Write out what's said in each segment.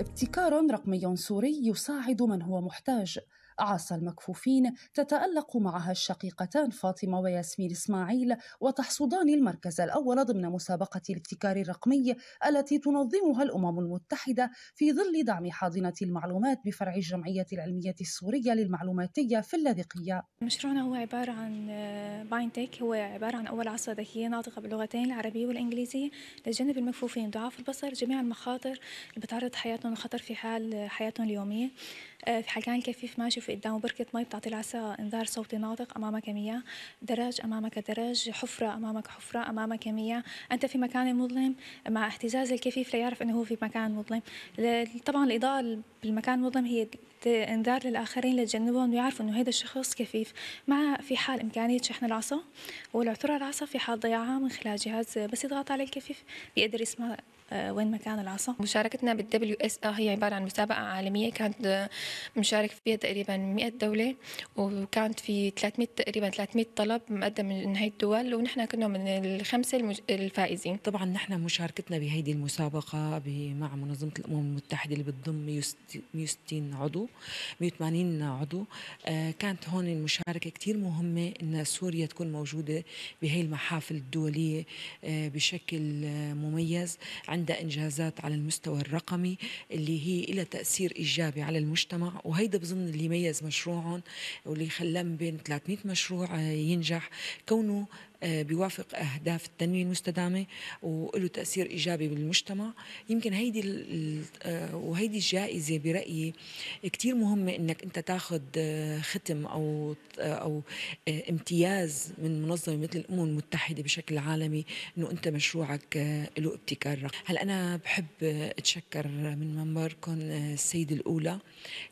ابتكار رقمي سوري يساعد من هو محتاج عصا المكفوفين تتألق معها الشقيقتان فاطمة وياسمين إسماعيل وتحصدان المركز الأول ضمن مسابقة الابتكار الرقمي التي تنظمها الأمم المتحدة في ظل دعم حاضنة المعلومات بفرع الجمعية العلمية السورية للمعلوماتية في اللاذقية مشروعنا هو عبارة عن آه، باينتك هو عبارة عن أول عصا ذكية ناطقة باللغتين العربية والإنجليزية لجنب المكفوفين ضعاف البصر جميع المخاطر اللي بتعرض حياتهم للخطر في حال حياتهم اليومية آه، في حال كان الكفيف ماشي في قدامه بركة مي بتعطي العصا انذار صوتي ناطق أمامك مياه درج أمامك درج حفرة أمامك حفرة أمامك مياه أنت في مكان مظلم مع اهتزاز الكفيف ليعرف أنه هو في مكان مظلم طبعا الإضاءة بالمكان المظلم هي انذار للآخرين لتجنبهم ويعرفوا أنه هذا الشخص كفيف مع في حال إمكانية شحن العصا والعثور على العصا في حال ضياعها من خلال جهاز بس يضغط على الكفيف بيقدر يسمع آه، وين مكان العصا مشاركتنا بالدبليو اس هي عبارة عن مسابقة عالمية كانت آه، مشارك فيها تقريبا تقريبا 100 دولة وكانت في 300 تقريبا 300 طلب مقدم من هي الدول ونحن كنا من الخمسة المج... الفائزين طبعا نحن مشاركتنا بهيدي المسابقة مع منظمة الأمم المتحدة اللي بتضم 160 عضو 180 عضو آه، كانت هون المشاركة كثير مهمة أن سوريا تكون موجودة بهي المحافل الدولية آه، بشكل آه، مميز عندها إنجازات على المستوى الرقمي اللي هي لها تأثير إيجابي على المجتمع وهيدا بظن اللي يميز يميز مشروعهم واللي خلاهم بين 300 مشروع آه، ينجح كونه آه، بيوافق أهداف التنمية المستدامة وله تأثير إيجابي بالمجتمع يمكن هيدي آه، وهيدي الجائزة برأيي كثير مهمة إنك أنت تاخذ آه، ختم أو أو امتياز من منظمة مثل الأمم المتحدة بشكل عالمي إنه أنت مشروعك له ابتكار هلا أنا بحب أتشكر من منبركم السيدة الأولى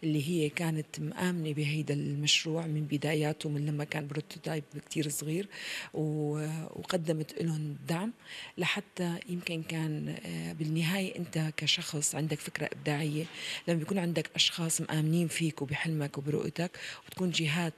اللي هي كانت مآمنة بهيدا المشروع من بداياته من لما كان بروتوتايب كثير صغير و وقدمت لهم دعم لحتى يمكن كان آه، بالنهاية أنت كشخص عندك فكرة إبداعية لما بيكون عندك أشخاص مآمنين فيك وبحلمك وبرؤيتك وتكون جهات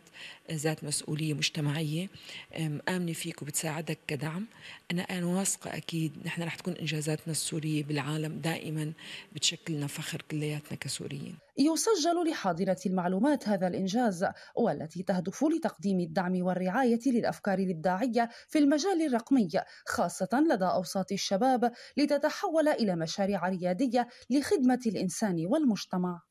آه، ذات مسؤولية مجتمعية آه، مآمنة فيك وبتساعدك كدعم أنا أنا واثقة أكيد نحن رح تكون إنجازاتنا السورية بالعالم دائما بتشكلنا فخر كلياتنا كسوريين يسجل لحاضرة المعلومات هذا الإنجاز والتي تهدف لتقديم الدعم والرعاية للأفكار الإبداعية في المجال الرقمي خاصة لدى أوساط الشباب لتتحول إلى مشاريع ريادية لخدمة الإنسان والمجتمع